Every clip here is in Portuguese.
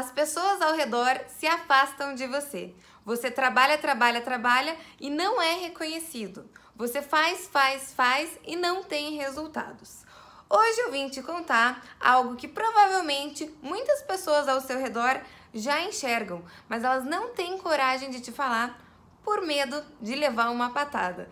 as pessoas ao redor se afastam de você. Você trabalha, trabalha, trabalha e não é reconhecido. Você faz, faz, faz e não tem resultados. Hoje eu vim te contar algo que provavelmente muitas pessoas ao seu redor já enxergam, mas elas não têm coragem de te falar por medo de levar uma patada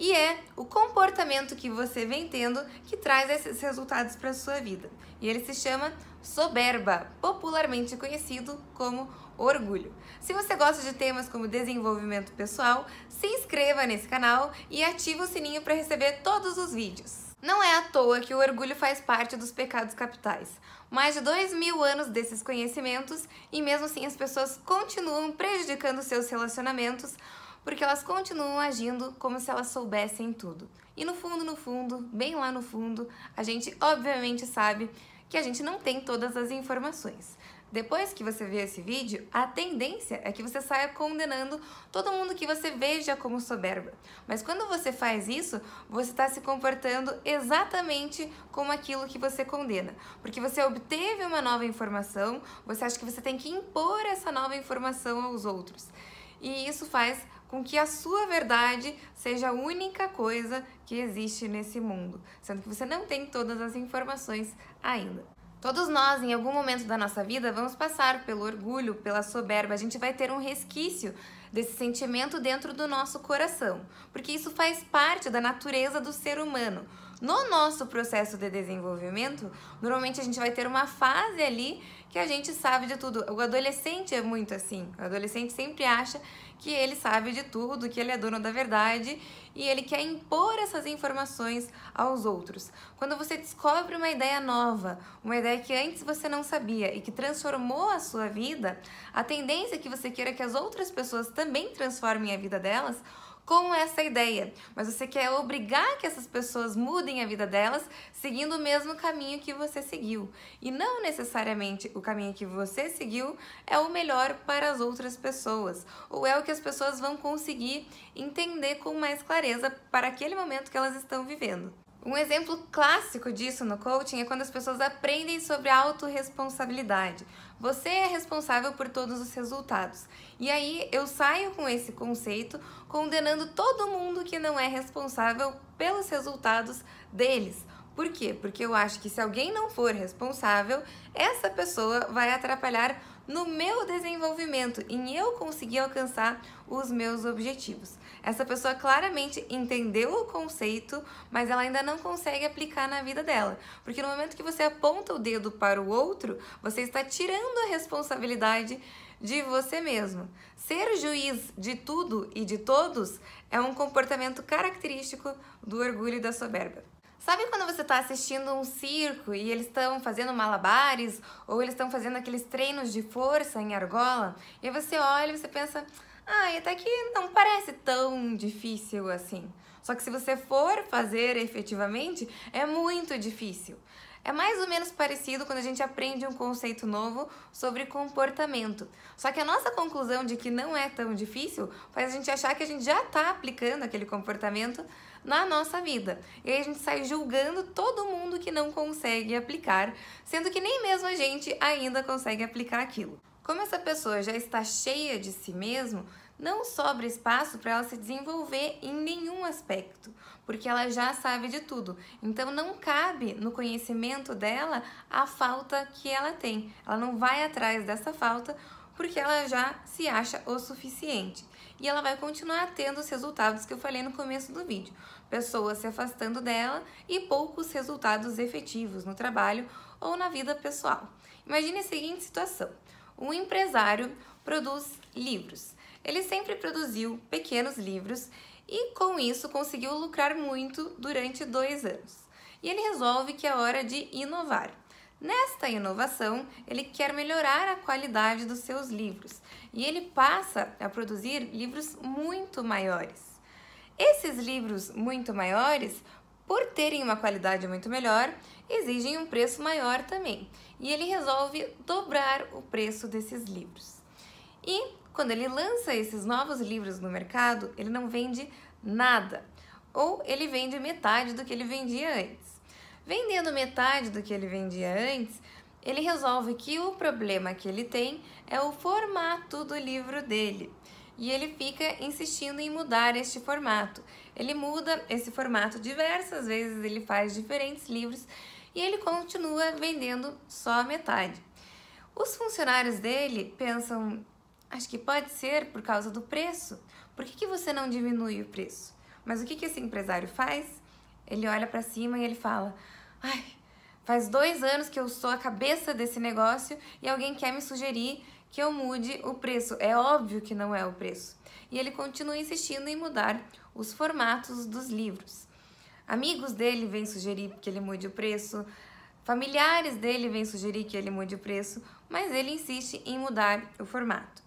e é o comportamento que você vem tendo que traz esses resultados para a sua vida. E ele se chama soberba, popularmente conhecido como orgulho. Se você gosta de temas como desenvolvimento pessoal, se inscreva nesse canal e ative o sininho para receber todos os vídeos. Não é à toa que o orgulho faz parte dos pecados capitais. Mais de dois mil anos desses conhecimentos e mesmo assim as pessoas continuam prejudicando seus relacionamentos porque elas continuam agindo como se elas soubessem tudo. E no fundo, no fundo, bem lá no fundo, a gente obviamente sabe que a gente não tem todas as informações. Depois que você vê esse vídeo, a tendência é que você saia condenando todo mundo que você veja como soberba. Mas quando você faz isso, você está se comportando exatamente como aquilo que você condena. Porque você obteve uma nova informação, você acha que você tem que impor essa nova informação aos outros. E isso faz com que a sua verdade seja a única coisa que existe nesse mundo, sendo que você não tem todas as informações ainda. Todos nós, em algum momento da nossa vida, vamos passar pelo orgulho, pela soberba, a gente vai ter um resquício desse sentimento dentro do nosso coração, porque isso faz parte da natureza do ser humano. No nosso processo de desenvolvimento, normalmente a gente vai ter uma fase ali que a gente sabe de tudo. O adolescente é muito assim. O adolescente sempre acha que ele sabe de tudo, que ele é dono da verdade e ele quer impor essas informações aos outros. Quando você descobre uma ideia nova, uma ideia que antes você não sabia e que transformou a sua vida, a tendência é que você queira que as outras pessoas também transformem a vida delas com essa ideia, mas você quer obrigar que essas pessoas mudem a vida delas seguindo o mesmo caminho que você seguiu. E não necessariamente o caminho que você seguiu é o melhor para as outras pessoas, ou é o que as pessoas vão conseguir entender com mais clareza para aquele momento que elas estão vivendo. Um exemplo clássico disso no coaching é quando as pessoas aprendem sobre autorresponsabilidade. Você é responsável por todos os resultados. E aí eu saio com esse conceito condenando todo mundo que não é responsável pelos resultados deles. Por quê? Porque eu acho que se alguém não for responsável, essa pessoa vai atrapalhar no meu desenvolvimento, em eu conseguir alcançar os meus objetivos. Essa pessoa claramente entendeu o conceito, mas ela ainda não consegue aplicar na vida dela. Porque no momento que você aponta o dedo para o outro, você está tirando a responsabilidade de você mesmo. Ser juiz de tudo e de todos é um comportamento característico do orgulho e da soberba. Sabe quando você está assistindo um circo e eles estão fazendo malabares ou eles estão fazendo aqueles treinos de força em argola? E você olha e você pensa, ah, até que não parece tão difícil assim. Só que se você for fazer efetivamente, é muito difícil. É mais ou menos parecido quando a gente aprende um conceito novo sobre comportamento. Só que a nossa conclusão de que não é tão difícil faz a gente achar que a gente já está aplicando aquele comportamento na nossa vida. E aí a gente sai julgando todo mundo que não consegue aplicar, sendo que nem mesmo a gente ainda consegue aplicar aquilo. Como essa pessoa já está cheia de si mesmo, não sobra espaço para ela se desenvolver em nenhum aspecto, porque ela já sabe de tudo. Então não cabe no conhecimento dela a falta que ela tem. Ela não vai atrás dessa falta porque ela já se acha o suficiente. E ela vai continuar tendo os resultados que eu falei no começo do vídeo: pessoas se afastando dela e poucos resultados efetivos no trabalho ou na vida pessoal. Imagine a seguinte situação: um empresário produz livros. Ele sempre produziu pequenos livros e com isso conseguiu lucrar muito durante dois anos. E ele resolve que é hora de inovar. Nesta inovação, ele quer melhorar a qualidade dos seus livros e ele passa a produzir livros muito maiores. Esses livros muito maiores, por terem uma qualidade muito melhor, exigem um preço maior também, e ele resolve dobrar o preço desses livros. E quando ele lança esses novos livros no mercado, ele não vende nada, ou ele vende metade do que ele vendia antes. Vendendo metade do que ele vendia antes, ele resolve que o problema que ele tem é o formato do livro dele. E ele fica insistindo em mudar este formato. Ele muda esse formato diversas vezes, ele faz diferentes livros e ele continua vendendo só a metade. Os funcionários dele pensam, acho que pode ser por causa do preço. Por que, que você não diminui o preço? Mas o que, que esse empresário faz? Ele olha para cima e ele fala, Ai, faz dois anos que eu sou a cabeça desse negócio e alguém quer me sugerir que eu mude o preço. É óbvio que não é o preço. E ele continua insistindo em mudar os formatos dos livros. Amigos dele vêm sugerir que ele mude o preço, familiares dele vêm sugerir que ele mude o preço, mas ele insiste em mudar o formato.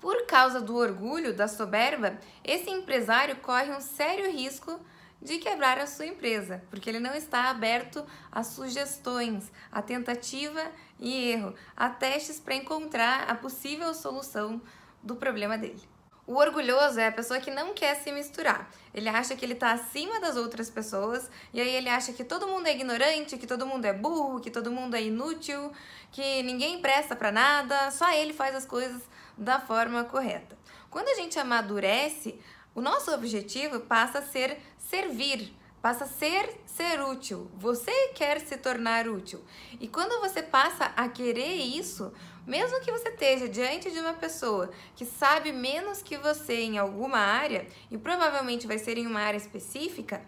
Por causa do orgulho, da soberba, esse empresário corre um sério risco de quebrar a sua empresa, porque ele não está aberto a sugestões, a tentativa e erro, a testes para encontrar a possível solução do problema dele. O orgulhoso é a pessoa que não quer se misturar. Ele acha que ele está acima das outras pessoas e aí ele acha que todo mundo é ignorante, que todo mundo é burro, que todo mundo é inútil, que ninguém presta para nada, só ele faz as coisas da forma correta. Quando a gente amadurece, o nosso objetivo passa a ser servir, passa a ser ser útil. Você quer se tornar útil. E quando você passa a querer isso, mesmo que você esteja diante de uma pessoa que sabe menos que você em alguma área, e provavelmente vai ser em uma área específica,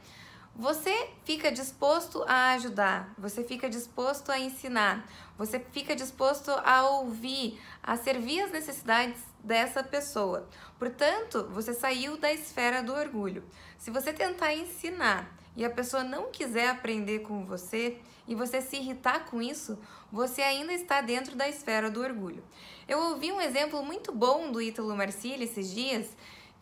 você fica disposto a ajudar, você fica disposto a ensinar, você fica disposto a ouvir, a servir as necessidades dessa pessoa. Portanto, você saiu da esfera do orgulho. Se você tentar ensinar e a pessoa não quiser aprender com você e você se irritar com isso, você ainda está dentro da esfera do orgulho. Eu ouvi um exemplo muito bom do Ítalo Marcilli esses dias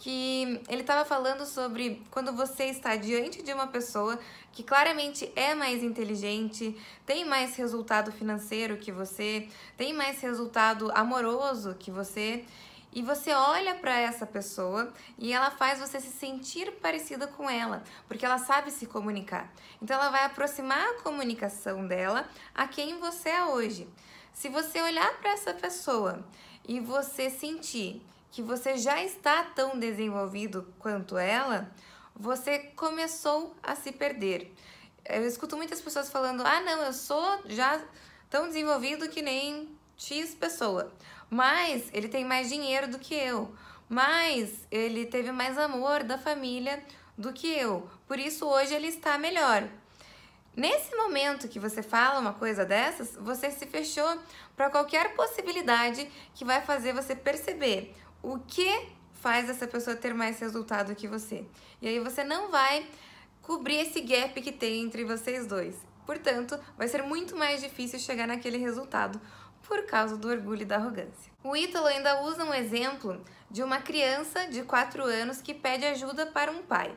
que ele estava falando sobre quando você está diante de uma pessoa que claramente é mais inteligente, tem mais resultado financeiro que você, tem mais resultado amoroso que você, e você olha para essa pessoa e ela faz você se sentir parecida com ela, porque ela sabe se comunicar. Então ela vai aproximar a comunicação dela a quem você é hoje. Se você olhar para essa pessoa e você sentir que você já está tão desenvolvido quanto ela, você começou a se perder. Eu escuto muitas pessoas falando: ah, não, eu sou já tão desenvolvido que nem X pessoa, mas ele tem mais dinheiro do que eu, mas ele teve mais amor da família do que eu, por isso hoje ele está melhor. Nesse momento que você fala uma coisa dessas, você se fechou para qualquer possibilidade que vai fazer você perceber o que faz essa pessoa ter mais resultado que você. E aí você não vai cobrir esse gap que tem entre vocês dois. Portanto, vai ser muito mais difícil chegar naquele resultado por causa do orgulho e da arrogância. O Ítalo ainda usa um exemplo de uma criança de 4 anos que pede ajuda para um pai.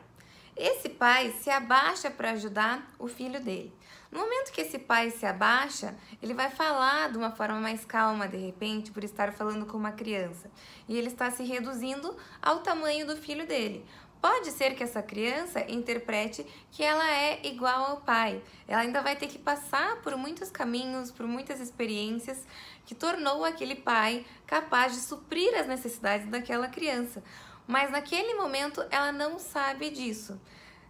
Esse pai se abaixa para ajudar o filho dele. No momento que esse pai se abaixa, ele vai falar de uma forma mais calma, de repente, por estar falando com uma criança. E ele está se reduzindo ao tamanho do filho dele. Pode ser que essa criança interprete que ela é igual ao pai. Ela ainda vai ter que passar por muitos caminhos, por muitas experiências que tornou aquele pai capaz de suprir as necessidades daquela criança mas naquele momento ela não sabe disso.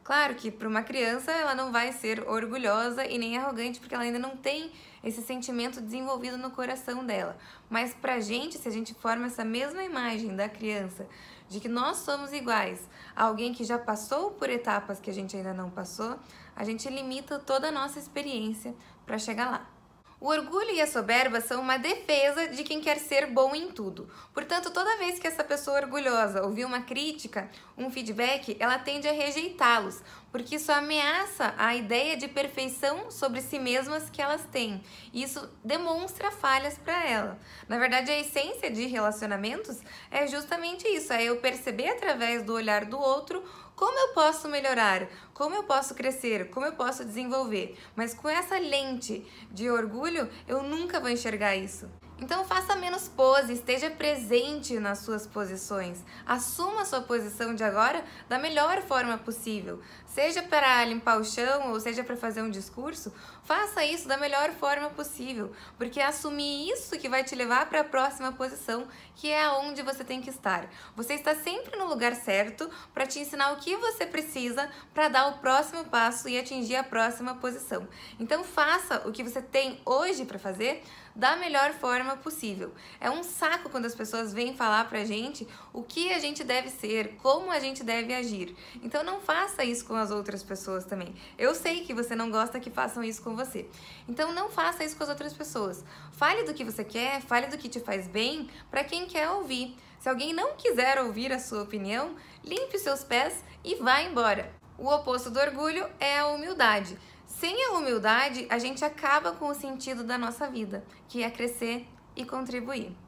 Claro que para uma criança ela não vai ser orgulhosa e nem arrogante porque ela ainda não tem esse sentimento desenvolvido no coração dela. Mas a gente, se a gente forma essa mesma imagem da criança de que nós somos iguais a alguém que já passou por etapas que a gente ainda não passou, a gente limita toda a nossa experiência para chegar lá. O orgulho e a soberba são uma defesa de quem quer ser bom em tudo. Portanto, toda vez que essa pessoa orgulhosa ouvir uma crítica, um feedback, ela tende a rejeitá-los, porque isso ameaça a ideia de perfeição sobre si mesmas que elas têm. isso demonstra falhas para ela. Na verdade, a essência de relacionamentos é justamente isso, é eu perceber através do olhar do outro como eu posso melhorar, como eu posso crescer, como eu posso desenvolver. Mas com essa lente de orgulho, eu nunca vou enxergar isso. Então faça menos pose, esteja presente nas suas posições. Assuma a sua posição de agora da melhor forma possível seja para limpar o chão ou seja para fazer um discurso, faça isso da melhor forma possível, porque é assumir isso que vai te levar para a próxima posição, que é aonde você tem que estar. Você está sempre no lugar certo para te ensinar o que você precisa para dar o próximo passo e atingir a próxima posição. Então faça o que você tem hoje para fazer da melhor forma possível. É um saco quando as pessoas vêm falar pra gente o que a gente deve ser, como a gente deve agir. Então não faça isso com a as outras pessoas também. Eu sei que você não gosta que façam isso com você. Então não faça isso com as outras pessoas. Fale do que você quer, fale do que te faz bem para quem quer ouvir. Se alguém não quiser ouvir a sua opinião, limpe os seus pés e vá embora. O oposto do orgulho é a humildade. Sem a humildade, a gente acaba com o sentido da nossa vida, que é crescer e contribuir.